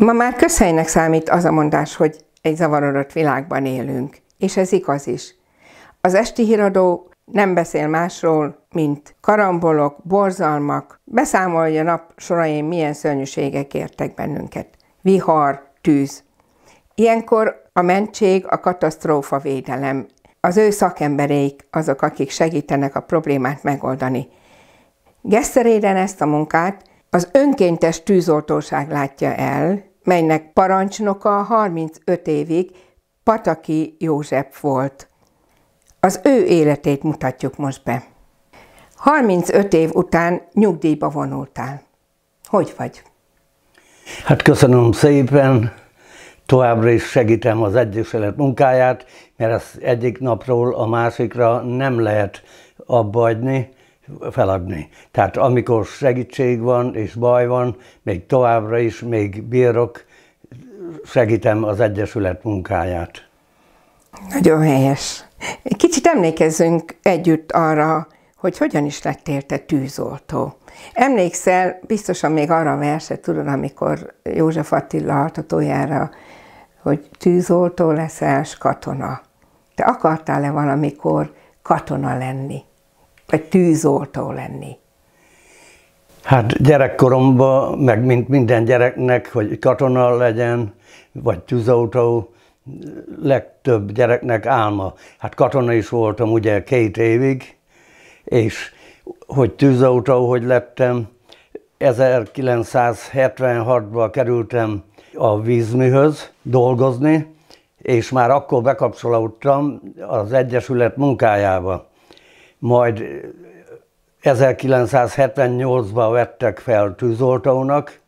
Ma már közhelynek számít az a mondás, hogy egy zavarodott világban élünk, és ez igaz is. Az esti híradó nem beszél másról, mint karambolok, borzalmak, beszámolja nap sorain, milyen szörnyűségek értek bennünket. Vihar, tűz. Ilyenkor a mentség a katasztrófa védelem. Az ő szakembereik azok, akik segítenek a problémát megoldani. Geszteréden ezt a munkát az önkéntes tűzoltóság látja el, melynek parancsnoka 35 évig Pataki József volt. Az ő életét mutatjuk most be. 35 év után nyugdíjba vonultál. Hogy vagy? Hát köszönöm szépen, továbbra is segítem az Egyesület munkáját, mert ezt egyik napról a másikra nem lehet adni feladni. Tehát amikor segítség van és baj van, még továbbra is, még bírok, segítem az Egyesület munkáját. Nagyon helyes. Kicsit emlékezzünk együtt arra, hogy hogyan is lettél te tűzoltó. Emlékszel, biztosan még arra a verset tudod, amikor József Attila hatatójára, hogy tűzoltó leszel, katona. Te akartál-e valamikor katona lenni? vagy tűzoltó lenni? Hát gyerekkoromban, meg mint minden gyereknek, hogy katona legyen, vagy tűzoltó, legtöbb gyereknek álma. Hát katona is voltam ugye két évig, és hogy tűzoltó, hogy lettem, 1976-ban kerültem a vízműhöz dolgozni, és már akkor bekapcsolódtam az Egyesület munkájába majd 1978-ban vettek fel tűzoltónak,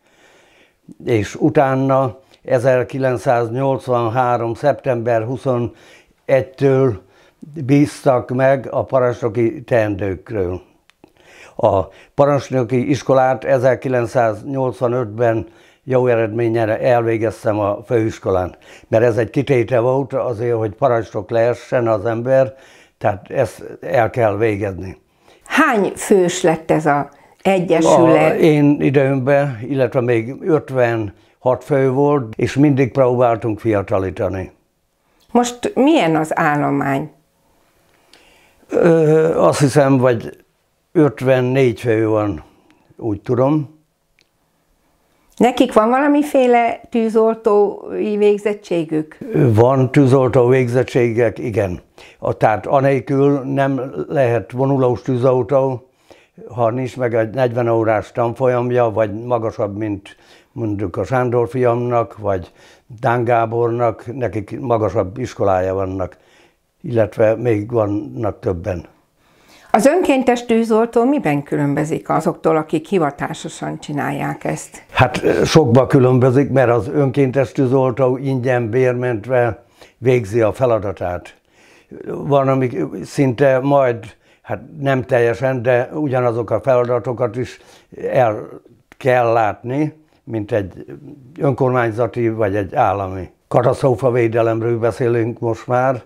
és utána 1983. szeptember 21-től bíztak meg a parancsnoki teendőkről. A parancsnoki iskolát 1985-ben jó eredménnyel elvégeztem a főiskolán, mert ez egy kitéte volt azért, hogy parancsnok lehessen az ember, tehát ezt el kell végezni. Hány fős lett ez a egyesület? A, én időmben, illetve még 56 fő volt, és mindig próbáltunk fiatalítani. Most milyen az állomány? Ö, azt hiszem, vagy 54 fő van, úgy tudom. Nekik van valamiféle tűzoltói végzettségük? Van tűzoltó végzettségek, igen. A, tehát anélkül nem lehet vonulós tűzoltó, ha nincs meg egy 40 órás tanfolyamja, vagy magasabb, mint mondjuk a Sándor fiamnak, vagy Dán Gábornak, nekik magasabb iskolája vannak, illetve még vannak többen. Az önkéntes tűzoltó miben különbözik azoktól, akik hivatásosan csinálják ezt? Hát eh, sokba különbözik, mert az önkéntes tűzoltó ingyen bérmentve végzi a feladatát. Van, amik szinte majd, hát nem teljesen, de ugyanazok a feladatokat is el kell látni, mint egy önkormányzati vagy egy állami. védelemről beszélünk most már,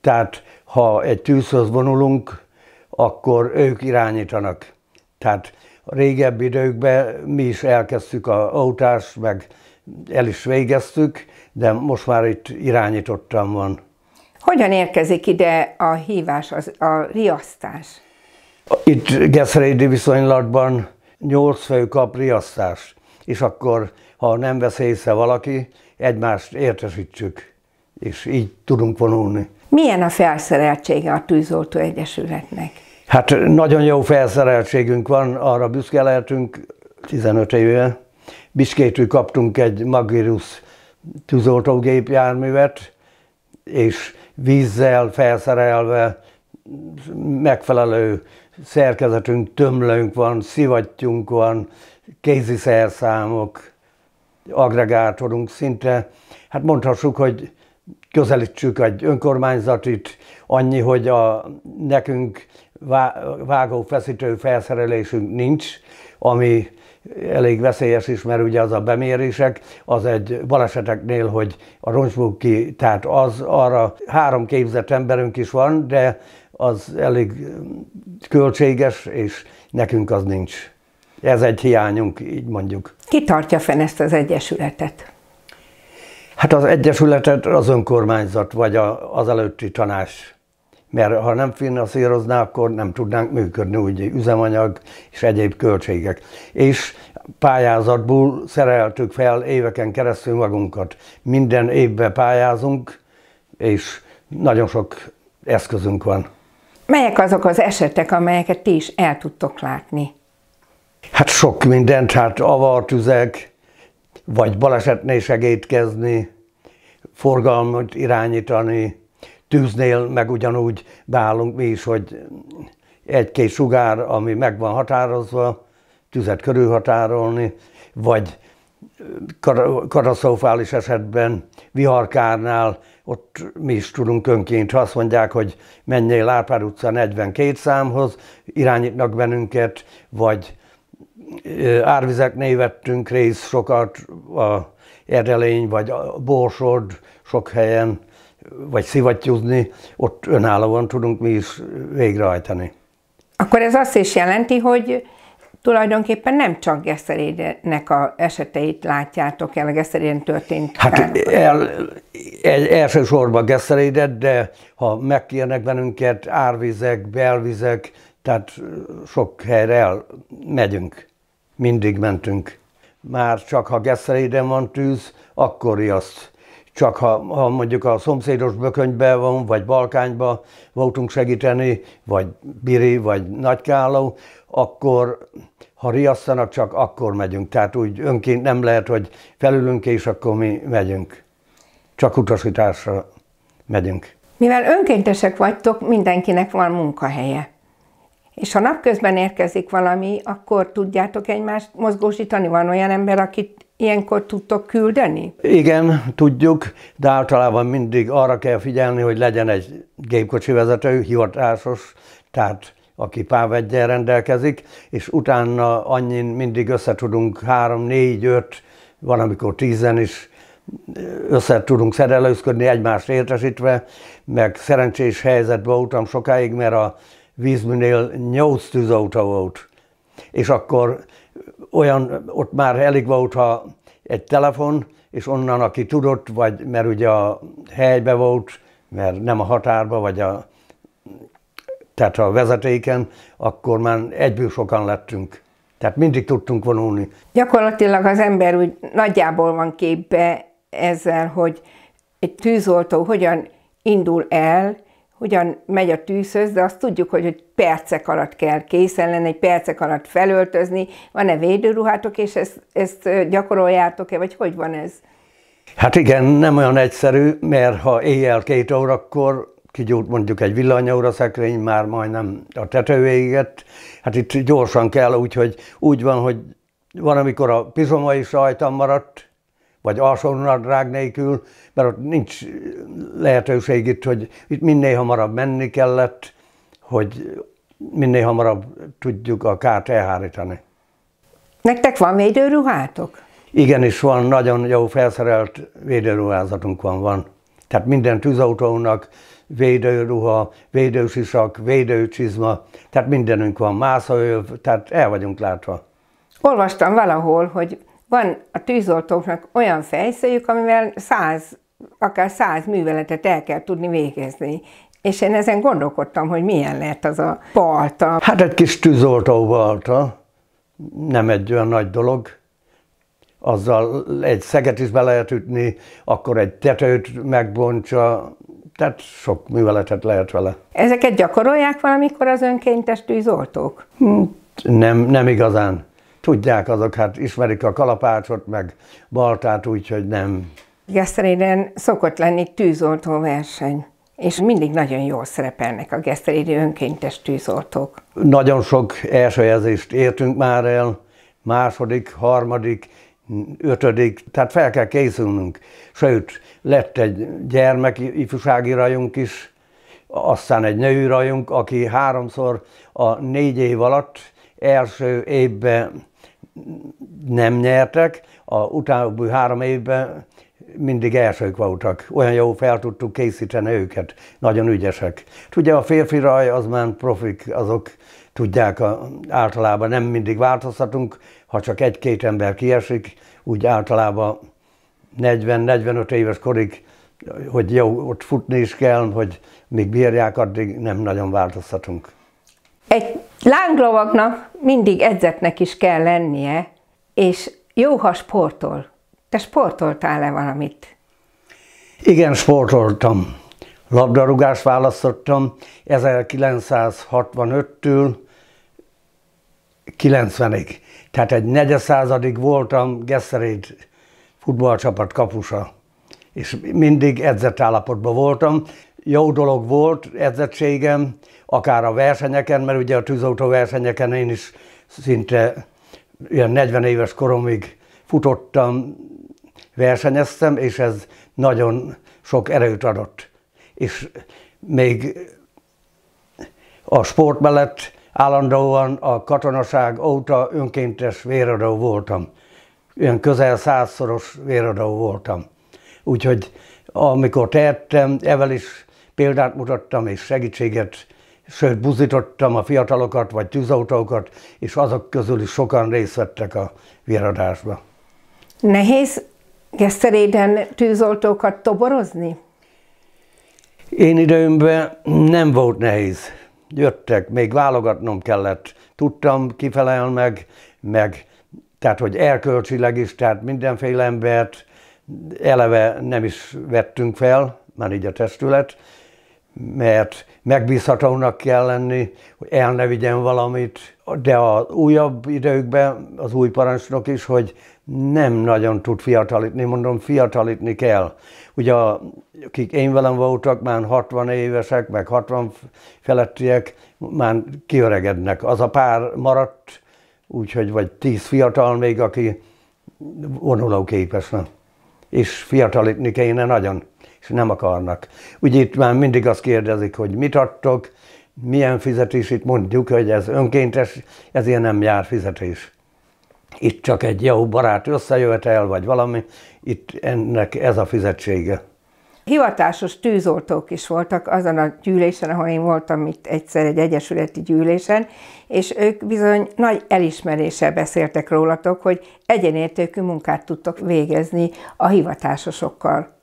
tehát ha egy tűzhöz vonulunk, akkor ők irányítanak. Tehát régebbi időkben mi is elkezdtük a autás, meg el is végeztük, de most már itt irányítottam van. Hogyan érkezik ide a hívás, az, a riasztás? Itt Geszrédi viszonylatban nyolc fő kap riasztást, és akkor, ha nem vesz észre valaki, egymást értesítsük, és így tudunk vonulni. Milyen a felszereltsége a tűzoltó egyesületnek? Hát nagyon jó felszereltségünk van, arra büszke lehetünk, 15 éve. Biskétül kaptunk egy Magirus tűzoltógépjárművet, és vízzel felszerelve megfelelő szerkezetünk, tömlőnk van, szivattyunk van, kézi szerszámok, agregátorunk szinte, hát mondhassuk, hogy közelítsük egy önkormányzatit, annyi, hogy a, nekünk vágó feszítő felszerelésünk nincs, ami elég veszélyes is, mert ugye az a bemérések, az egy baleseteknél, hogy a roncsbuk ki, tehát az arra három képzett emberünk is van, de az elég költséges, és nekünk az nincs. Ez egy hiányunk, így mondjuk. Ki tartja fenn ezt az egyesületet? Hát az egyesületet az önkormányzat, vagy a, az előtti tanács mert ha nem finanszírozná, akkor nem tudnánk működni, úgy üzemanyag és egyéb költségek. És pályázatból szereltük fel éveken keresztül magunkat. Minden évben pályázunk, és nagyon sok eszközünk van. Melyek azok az esetek, amelyeket ti is el tudtok látni? Hát sok mindent, hát avartüzek, vagy balesetnél segítkezni, forgalmat irányítani, tűznél meg ugyanúgy beállunk mi is, hogy egy-két sugár, ami meg van határozva, tüzet körülhatárolni, vagy kar katasztrofális esetben, viharkárnál, ott mi is tudunk önként, ha azt mondják, hogy menjél Árpád utca 42 számhoz, irányítnak bennünket, vagy árvizek vettünk részt sokat, a Erdelény vagy a Borsod sok helyen, vagy szivattyúzni, ott önállóan tudunk mi is végrehajtani. Akkor ez azt is jelenti, hogy tulajdonképpen nem csak Geszterének a eseteit látjátok el, a Geszterén történt Hát el, el, elsősorban Geszterédet, de ha megkérnek bennünket árvizek, belvizek, tehát sok helyre el megyünk, mindig mentünk. Már csak ha Geszteréden van tűz, akkor azt csak ha, ha mondjuk a szomszédos bökönyben van, vagy Balkányban voltunk segíteni, vagy Biri, vagy Nagykáló, akkor ha riasztanak, csak akkor megyünk. Tehát úgy önként nem lehet, hogy felülünk és akkor mi megyünk. Csak utasításra megyünk. Mivel önkéntesek vagytok, mindenkinek van munkahelye. És ha napközben érkezik valami, akkor tudjátok egymást mozgósítani. Van olyan ember, akit Ilyenkor tudtok küldeni? Igen, tudjuk, de általában mindig arra kell figyelni, hogy legyen egy gépkocsi vezető, hivatásos, tehát aki páveggyel rendelkezik, és utána annyin mindig tudunk három, négy, öt, van amikor tízen is össze tudunk szerelőzködni, egymást értesítve, meg szerencsés helyzetbe voltam sokáig, mert a vízműnél nyolc tűzautó volt. És akkor olyan, ott már elég volt, ha egy telefon, és onnan, aki tudott, vagy mert ugye a helybe volt, mert nem a határba, vagy a, tehát a vezetéken, akkor már egyből sokan lettünk. Tehát mindig tudtunk vonulni. Gyakorlatilag az ember úgy nagyjából van képbe ezzel, hogy egy tűzoltó hogyan indul el, hogyan megy a tűzhöz, de azt tudjuk, hogy, egy percek alatt kell készen lenni, egy percek alatt felöltözni. Van-e védőruhátok, és ezt, ezt gyakoroljátok-e, vagy hogy van ez? Hát igen, nem olyan egyszerű, mert ha éjjel két órakor kigyújt mondjuk egy villanyóra szekrény, már majdnem a tető égett. Hát itt gyorsan kell, úgyhogy úgy van, hogy van, amikor a pizoma is rajtam maradt, vagy nadrág nélkül, mert ott nincs lehetőség itt, hogy itt minél hamarabb menni kellett, hogy minél hamarabb tudjuk a kárt elhárítani. Nektek van védőruhátok? Igen, és van, nagyon jó felszerelt védőruházatunk van. van. Tehát minden tűzautónak védőruha, védősisak, védőcsizma, tehát mindenünk van, mászaöv, tehát el vagyunk látva. Olvastam valahol, hogy van a tűzoltóknak olyan fejszéjük, amivel száz akár száz műveletet el kell tudni végezni. És én ezen gondolkodtam, hogy milyen lehet az a palta. Hát egy kis tűzoltó palta, nem egy olyan nagy dolog. Azzal egy szeget is be lehet ütni, akkor egy tetőt megbontsa, tehát sok műveletet lehet vele. Ezeket gyakorolják valamikor az önkéntes tűzoltók? Hm, nem, nem igazán. Tudják azok, hát ismerik a kalapácsot, meg baltát, úgyhogy nem. Geszteréden szokott lenni tűzoltó verseny, és mindig nagyon jól szerepelnek a geszterédi önkéntes tűzoltók. Nagyon sok elsőjelzést értünk már el, második, harmadik, ötödik, tehát fel kell készülnünk. Sőt, lett egy gyermek ifjúsági rajunk is, aztán egy női rajunk, aki háromszor a négy év alatt első évben nem nyertek, a utábbi három évben mindig elsők voltak. Olyan jó fel tudtuk készíteni őket, nagyon ügyesek. Tudja, a férfi raj, az már profik, azok tudják, a, általában nem mindig változtatunk, ha csak egy-két ember kiesik, úgy általában 40-45 éves korig, hogy jó, ott futni is kell, hogy még bírják, addig nem nagyon változtatunk. Egy lánglovaknak mindig edzetnek is kell lennie, és jó, ha sportol. Te sportoltál-e valamit? Igen, sportoltam. Labdarúgást választottam 1965-től 90-ig. Tehát egy negyeszázadig voltam Gesszerét futballcsapat kapusa. És mindig edzett állapotban voltam. Jó dolog volt edzettségem, akár a versenyeken, mert ugye a tűzautó versenyeken én is szinte ilyen 40 éves koromig futottam, versenyeztem, és ez nagyon sok erőt adott. És még a sport mellett állandóan a katonaság óta önkéntes véradó voltam. Olyan közel százszoros véradó voltam. Úgyhogy amikor tehettem, evel is példát mutattam és segítséget, sőt buzítottam a fiatalokat vagy tűzautókat, és azok közül is sokan részt vettek a véradásba. Nehéz Geszteréden tűzoltókat toborozni? Én időmben nem volt nehéz. Jöttek, még válogatnom kellett. Tudtam kifelel meg, meg tehát hogy erkölcsileg is, tehát mindenféle embert eleve nem is vettünk fel, már így a testület, mert megbízhatónak kell lenni, hogy el ne vigyen valamit, de az újabb időkben az új parancsnok is, hogy nem nagyon tud fiatalítni, mondom, fiatalítni kell. Ugye akik én velem voltak, már 60 évesek, meg 60 felettiek, már kiöregednek. Az a pár maradt, úgyhogy vagy 10 fiatal még, aki vonuló képes na És fiatalítni kéne nagyon, és nem akarnak. Ugye itt már mindig azt kérdezik, hogy mit adtok, milyen fizetés, itt mondjuk, hogy ez önkéntes, ezért nem jár fizetés itt csak egy jó barát el vagy valami, itt ennek ez a fizetsége. Hivatásos tűzoltók is voltak azon a gyűlésen, ahol én voltam itt egyszer egy egyesületi gyűlésen, és ők bizony nagy elismeréssel beszéltek rólatok, hogy egyenértékű munkát tudtok végezni a hivatásosokkal.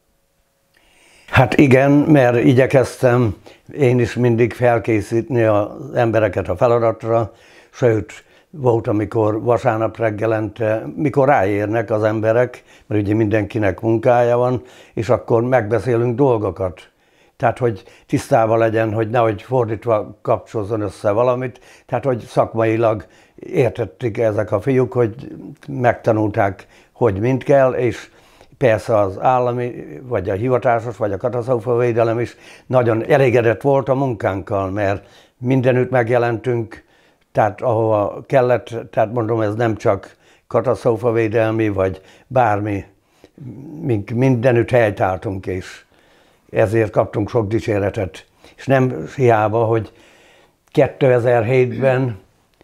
Hát igen, mert igyekeztem én is mindig felkészíteni az embereket a feladatra, sőt, volt, amikor vasárnap reggelente, mikor ráérnek az emberek, mert ugye mindenkinek munkája van, és akkor megbeszélünk dolgokat. Tehát, hogy tisztában legyen, hogy nehogy fordítva kapcsolzon össze valamit, tehát, hogy szakmailag értették ezek a fiúk, hogy megtanulták, hogy mind kell, és persze az állami, vagy a hivatásos, vagy a katasztrófavédelem is nagyon elégedett volt a munkánkkal, mert mindenütt megjelentünk, tehát ahova kellett, tehát mondom, ez nem csak katasztrófavédelmi, vagy bármi, mink mindenütt helytáltunk, és ezért kaptunk sok dicséretet. És nem hiába, hogy 2007-ben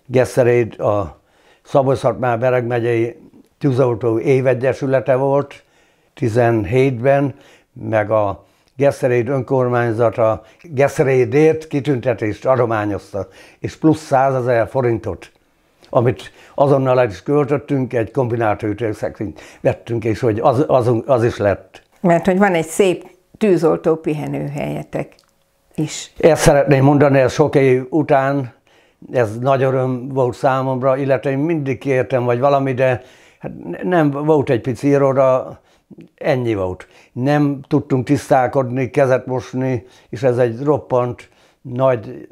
Gesszeréd a szabolcs már Bereg megyei tűzoltó évegyesülete volt, 17-ben, meg a Geszteréd önkormányzata Geszerédért kitüntetést adományozta, és plusz 100 ezer forintot, amit azonnal el is költöttünk, egy kombinált hűtőszekrényt vettünk, és hogy az, az, az is lett. Mert hogy van egy szép tűzoltó pihenőhelyetek is. Ezt szeretném mondani, ez sok év után, ez nagy öröm volt számomra, illetve én mindig kértem, vagy valami, de hát nem volt egy pici iroda, Ennyi volt. Nem tudtunk tisztálkodni, kezet mosni, és ez egy roppant nagy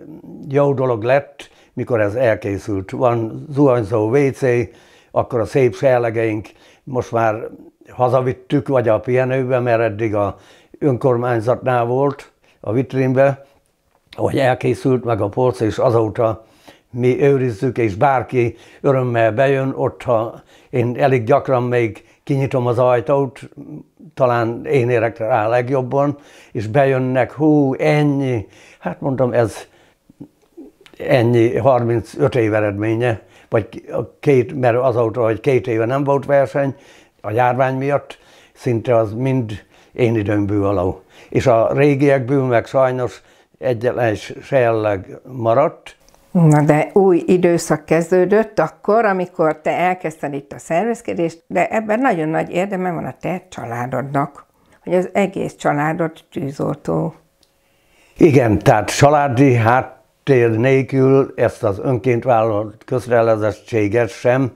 jó dolog lett, mikor ez elkészült. Van zuhanyzó WC, akkor a szép sejlegeink most már hazavittük, vagy a pihenőbe, mert eddig a önkormányzatnál volt a vitrínbe, ahogy elkészült meg a polc, és azóta mi őrizzük, és bárki örömmel bejön, ott ha én elég gyakran még kinyitom az ajtót, talán én érek rá legjobban, és bejönnek, hú, ennyi. Hát mondom, ez ennyi, 35 év eredménye, vagy két, mert azóta, hogy két éve nem volt verseny, a járvány miatt szinte az mind én időmből való. És a régiekből meg sajnos egyetlen se jelleg maradt, Na de új időszak kezdődött akkor, amikor te elkezdted itt a szervezkedést, de ebben nagyon nagy érdeme van a te családodnak, hogy az egész családod tűzoltó. Igen, tehát családi háttér nélkül ezt az önként vállalt közrelezettséget sem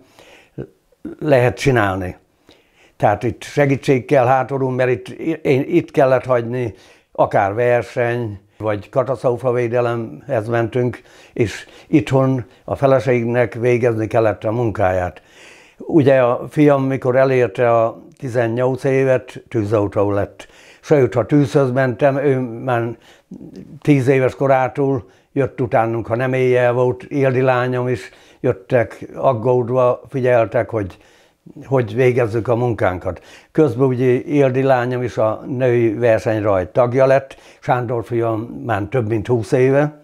lehet csinálni. Tehát itt segítség kell hátulunk, mert itt, én, itt kellett hagyni akár verseny, vagy védelemhez mentünk, és itthon a feleségnek végezni kellett a munkáját. Ugye a fiam, mikor elérte a 18 évet, tűzautó lett. Sőt, ha tűzhöz mentem, ő már 10 éves korától jött utánunk, ha nem éjjel volt, éldi lányom is, jöttek aggódva, figyeltek, hogy hogy végezzük a munkánkat. Közben ugye Ildi lányom is a női versenyrajt tagja lett, Sándor fiam már több mint 20 éve,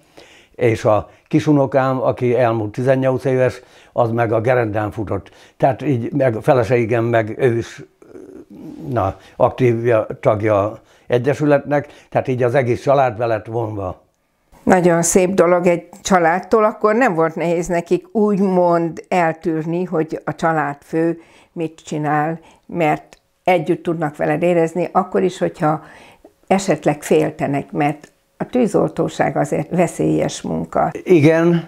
és a kisunokám, aki elmúlt 18 éves, az meg a gerendán futott. Tehát így meg a feleségem, meg ő is na, aktív tagja egyesületnek, tehát így az egész család velet vonva nagyon szép dolog egy családtól, akkor nem volt nehéz nekik úgymond eltűrni, hogy a családfő mit csinál, mert együtt tudnak veled érezni, akkor is, hogyha esetleg féltenek, mert a tűzoltóság azért veszélyes munka. Igen,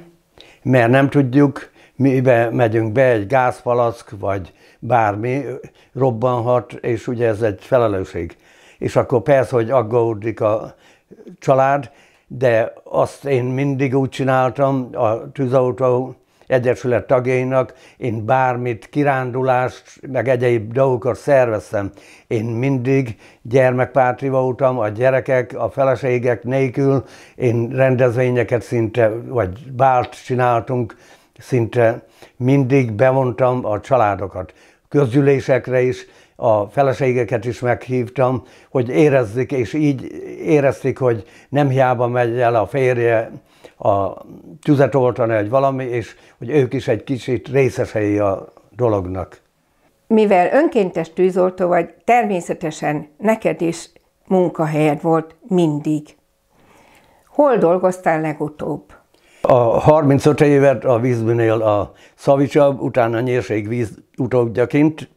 mert nem tudjuk, mibe megyünk be, egy gázpalack, vagy bármi robbanhat, és ugye ez egy felelősség. És akkor persze, hogy aggódik a család, de azt én mindig úgy csináltam a tűzautó egyesület tagjainak, én bármit, kirándulást, meg egyéb dolgokat szerveztem. Én mindig gyermekpárti voltam, a gyerekek, a feleségek nélkül, én rendezvényeket szinte, vagy bált csináltunk, szinte mindig bevontam a családokat. Közgyűlésekre is, a feleségeket is meghívtam, hogy érezzük, és így érezték, hogy nem hiába megy el a férje a tüzet oltani, egy valami, és hogy ők is egy kicsit részesei a dolognak. Mivel önkéntes tűzoltó vagy, természetesen neked is munkahelyed volt mindig. Hol dolgoztál legutóbb? A 35 évet a vízműnél a Szavicsab, utána víz utódjaként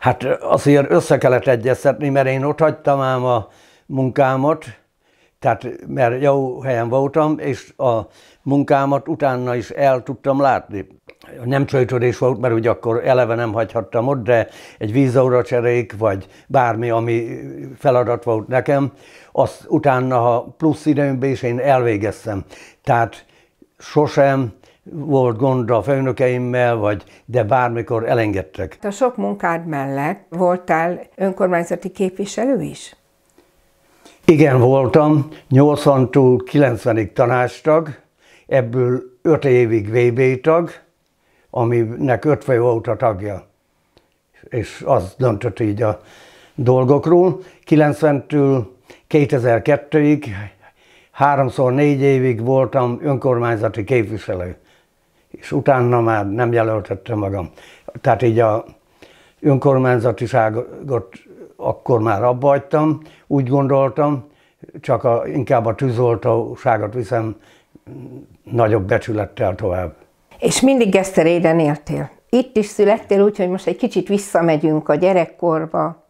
Hát azért össze kellett egyeztetni, mert én ott hagytam ám a munkámat, tehát mert jó helyen voltam, és a munkámat utána is el tudtam látni. Nem csőtörés volt, mert ugye akkor eleve nem hagyhattam ott, de egy vízóra cserék, vagy bármi, ami feladat volt nekem, azt utána, ha plusz időmben is én elvégeztem. Tehát sosem volt gondra a főnökeimmel, vagy de bármikor elengedtek. A sok munkád mellett voltál önkormányzati képviselő is? Igen, voltam. 80-tól 90-ig tanástag, ebből 5 évig VB tag, aminek 5 fő volt a tagja. És az döntött így a dolgokról. 90-től 2002-ig háromszor négy évig voltam önkormányzati képviselő és utána már nem jelöltette magam. Tehát így a önkormányzatiságot akkor már abbahagytam, úgy gondoltam, csak a, inkább a tűzoltóságot viszem nagyobb becsülettel tovább. És mindig Geszteréden éltél? Itt is születtél, úgyhogy most egy kicsit visszamegyünk a gyerekkorba.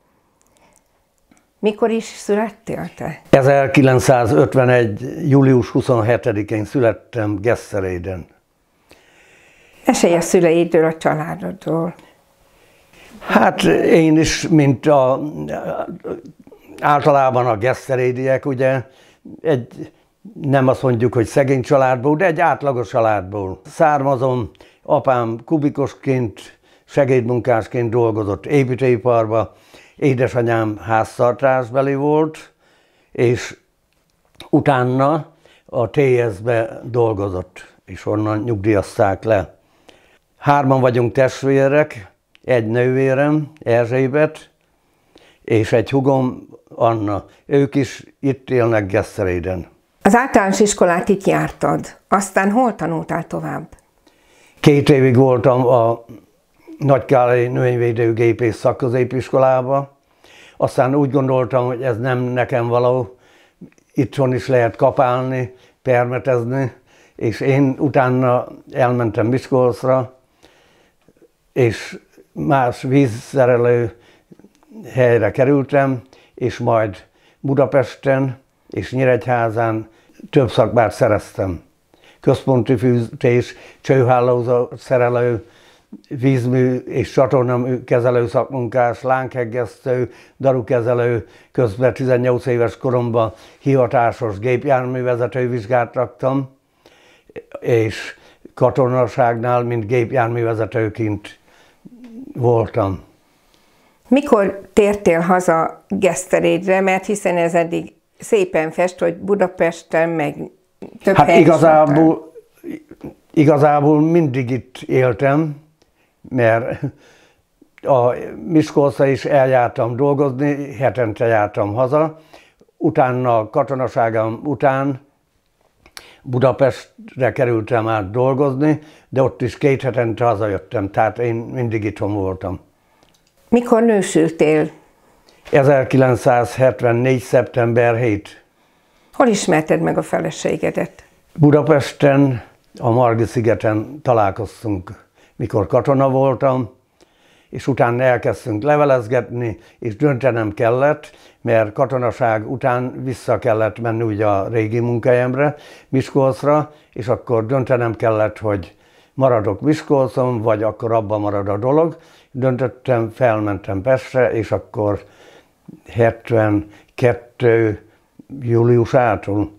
Mikor is születtél te? 1951. július 27-én születtem Geszteréden. Esély a szüleidről, a családodról. Hát én is, mint a, általában a geszterédiek, ugye, egy, nem azt mondjuk, hogy szegény családból, de egy átlagos családból származom. Apám kubikosként, segédmunkásként dolgozott építőiparba, édesanyám háztartásbeli volt, és utána a TS-be dolgozott, és onnan nyugdíjazták le. Hárman vagyunk testvérek, egy nővérem, Erzsébet, és egy hugom, Anna. Ők is itt élnek Geszteréden. Az általános iskolát itt jártad, aztán hol tanultál tovább? Két évig voltam a Kálai Növényvédőgépész szakközépiskolába, aztán úgy gondoltam, hogy ez nem nekem való, itthon is lehet kapálni, permetezni, és én utána elmentem Miskolcra, és más vízszerelő helyre kerültem, és majd Budapesten és Nyíregyházán több szakmát szereztem. Központi fűtés, csőhálózat szerelő, vízmű és csatornamű kezelő szakmunkás, lánghegesztő, darukezelő, közben 18 éves koromban hivatásos gépjárművezető vizsgát raktam, és katonaságnál, mint gépjárművezetőként voltam. Mikor tértél haza Geszterédre, mert hiszen ez eddig szépen fest, hogy Budapesten meg több Hát igazából, igazából mindig itt éltem, mert a Miskolca is eljártam dolgozni, hetente jártam haza, utána katonaságom után Budapestre kerültem át dolgozni, de ott is két hetente hazajöttem, tehát én mindig itthon voltam. Mikor nősültél? 1974. szeptember 7. Hol ismerted meg a feleségedet? Budapesten, a Margi szigeten találkoztunk, mikor katona voltam, és utána elkezdtünk levelezgetni, és döntenem kellett, mert katonaság után vissza kellett menni ugye a régi munkahelyemre, Miskolcra, és akkor döntenem kellett, hogy maradok Miskolcon, vagy akkor abba marad a dolog. Döntöttem, felmentem Pestre, és akkor 72 júliusától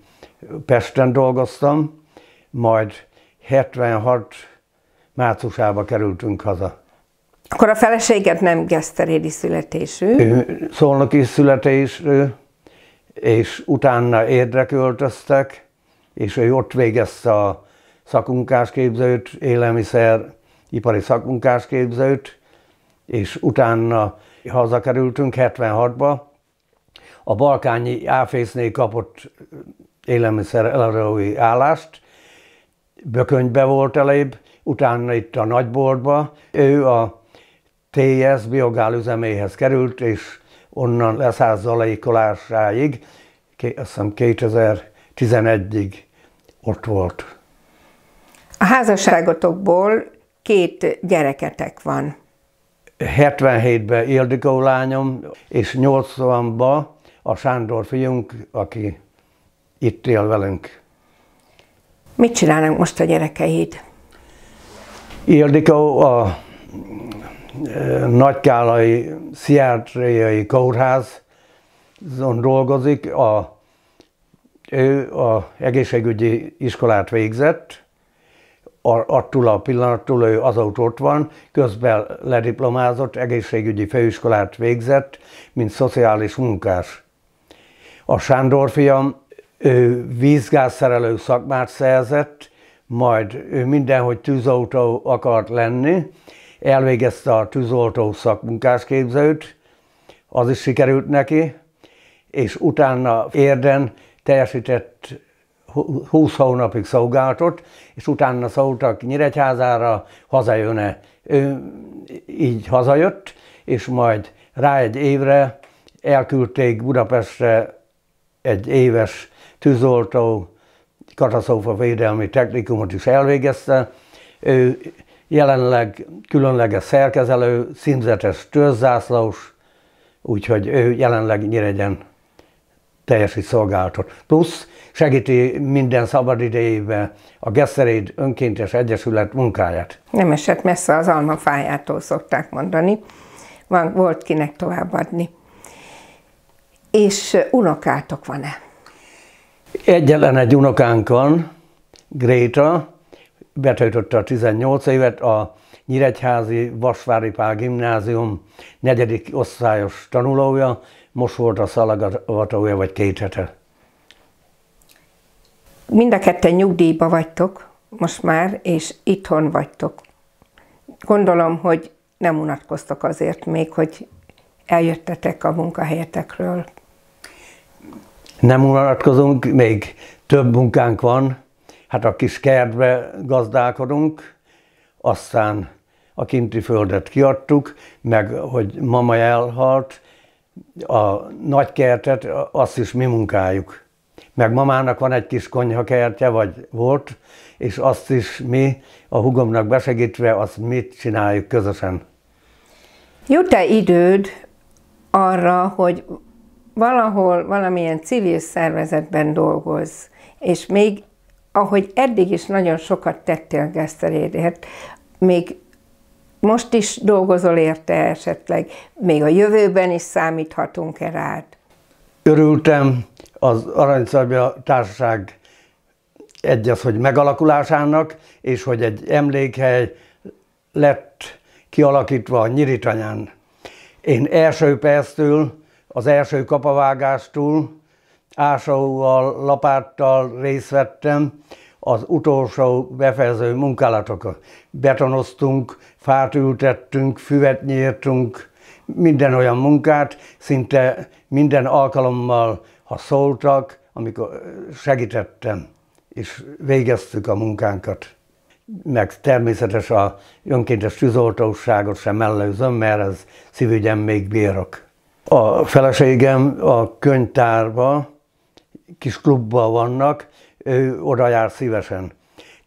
Pesten dolgoztam, majd 76 márciusába kerültünk haza. Akkor a feleséget nem geszterédi születésű? Ő, szolnoki születésű, és utána érdre költöztek, és ő ott végezte a szakmunkásképzőt, élelmiszer ipari szakmunkásképzőt, és utána hazakerültünk 76-ba. A balkányi áfésznél kapott élelmiszer eladói állást, Bökönybe volt elébb, utána itt a nagyboltba. Ő a TS biogál üzeméhez került, és onnan leszázalékolásáig, azt hiszem 2011-ig ott volt. A házasságotokból két gyereketek van. 77-ben Ildikó lányom, és 80-ban a Sándor fiunk, aki itt él velünk. Mit csinálnak most a gyerekeid? Ildikó a nagykálai pszichiátriai kórházon dolgozik, a, ő a egészségügyi iskolát végzett, attól a pillanattól ő azóta ott van, közben lediplomázott, egészségügyi főiskolát végzett, mint szociális munkás. A Sándor fiam ő vízgázszerelő szakmát szerzett, majd ő mindenhogy tűzautó akart lenni, elvégezte a tűzoltó szakmunkásképzőt, az is sikerült neki, és utána érden teljesített 20 hónapig szolgáltott, és utána szóltak Nyíregyházára, hazajönne. Ő így hazajött, és majd rá egy évre elküldték Budapestre egy éves tűzoltó katasztrófa védelmi technikumot is elvégezte. Ő jelenleg különleges szerkezelő, színzetes törzzászlós, úgyhogy ő jelenleg Nyíregyen teljesít szolgálatot. Plusz segíti minden szabad a Gesszeréd Önkéntes Egyesület munkáját. Nem esett messze az alma fájától, szokták mondani. Van, volt kinek továbbadni. És unokátok van-e? Egyetlen egy unokánk van, Gréta, betöltötte a 18 évet, a Nyíregyházi Vasvári Pál Gimnázium negyedik osztályos tanulója, most volt a szalagatója, vagy két hete. Mind a ketten nyugdíjba vagytok most már, és itthon vagytok. Gondolom, hogy nem unatkoztok azért még, hogy eljöttetek a munkahelyetekről. Nem unatkozunk, még több munkánk van, hát a kis kertbe gazdálkodunk, aztán a kinti földet kiadtuk, meg hogy mama elhalt, a nagy kertet, azt is mi munkáljuk. Meg mamának van egy kis konyha kertje vagy volt, és azt is mi, a hugomnak besegítve, azt mit csináljuk közösen. Jut-e időd arra, hogy valahol, valamilyen civil szervezetben dolgoz, és még ahogy eddig is nagyon sokat tettél Geszterédért, hát még most is dolgozol érte esetleg, még a jövőben is számíthatunk-e rád? Örültem az Aranyszabja Társaság egy az, hogy megalakulásának, és hogy egy emlékhely lett kialakítva a Nyiritanyán. Én első perctől, az első kapavágástól ásóval, lapáttal részt vettem az utolsó befejező munkálatokon. Betonoztunk, fát ültettünk, füvet nyírtunk, minden olyan munkát, szinte minden alkalommal, ha szóltak, amikor segítettem, és végeztük a munkánkat. Meg természetes a önkéntes tűzoltóságot sem mellőzöm, mert ez szívügyem még bírok. A feleségem a könyvtárba kis klubban vannak, ő oda jár szívesen.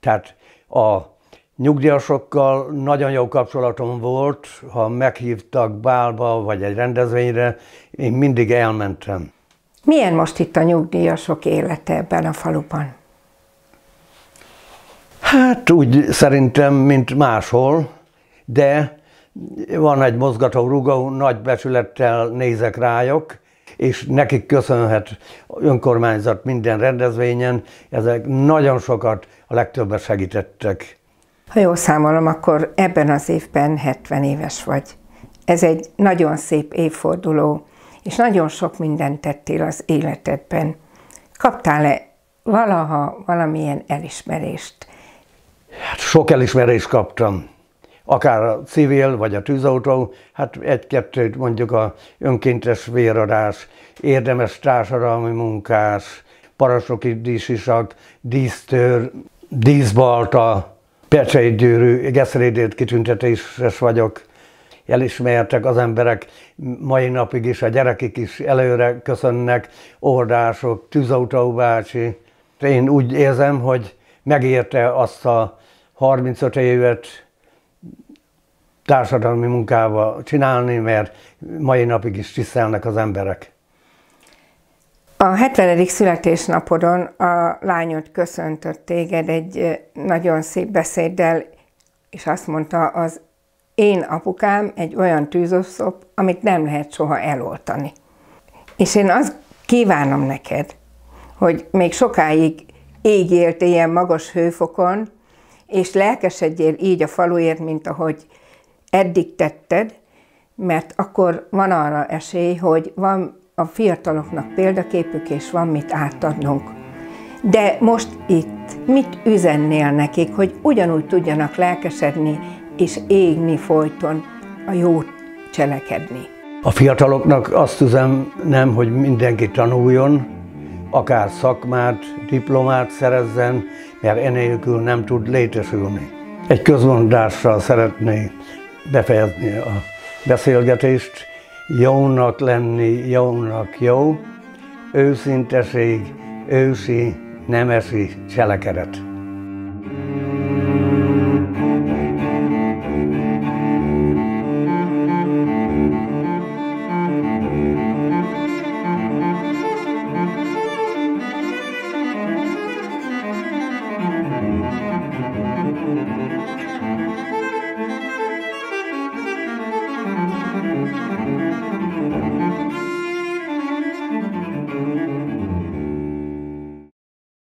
Tehát a nyugdíjasokkal nagyon jó kapcsolatom volt, ha meghívtak bálba vagy egy rendezvényre, én mindig elmentem. Milyen most itt a nyugdíjasok élete ebben a faluban? Hát úgy szerintem, mint máshol, de van egy mozgató rugó, nagy becsülettel nézek rájuk, és nekik köszönhet önkormányzat minden rendezvényen, ezek nagyon sokat, a legtöbben segítettek. Ha jól számolom, akkor ebben az évben 70 éves vagy. Ez egy nagyon szép évforduló, és nagyon sok mindent tettél az életedben. Kaptál-e valaha valamilyen elismerést? Hát sok elismerést kaptam akár a civil vagy a tűzautó, hát egy-kettőt mondjuk a önkéntes véradás, érdemes társadalmi munkás, parasoki díszisak, dísztőr, díszbalta, pecsétgyűrű, geszrédét kitüntetéses vagyok, elismertek az emberek, mai napig is a gyerekik is előre köszönnek, ordások, tűzautó bácsi. Én úgy érzem, hogy megérte azt a 35 évet, társadalmi munkával csinálni, mert mai napig is tisztelnek az emberek. A 70. születésnapodon a lányod köszöntött téged egy nagyon szép beszéddel, és azt mondta, az én apukám egy olyan tűzoszlop, amit nem lehet soha eloltani. És én azt kívánom neked, hogy még sokáig égjélt ilyen magas hőfokon, és lelkesedjél így a faluért, mint ahogy eddig tetted, mert akkor van arra esély, hogy van a fiataloknak példaképük, és van mit átadnunk. De most itt mit üzennél nekik, hogy ugyanúgy tudjanak lelkesedni és égni folyton a jót cselekedni? A fiataloknak azt nem, hogy mindenki tanuljon, akár szakmát, diplomát szerezzen, mert enélkül nem tud létesülni. Egy közmondással szeretnék befejezni a beszélgetést, jónak lenni, jónak jó, őszinteség, ősi, nemesi cselekedet.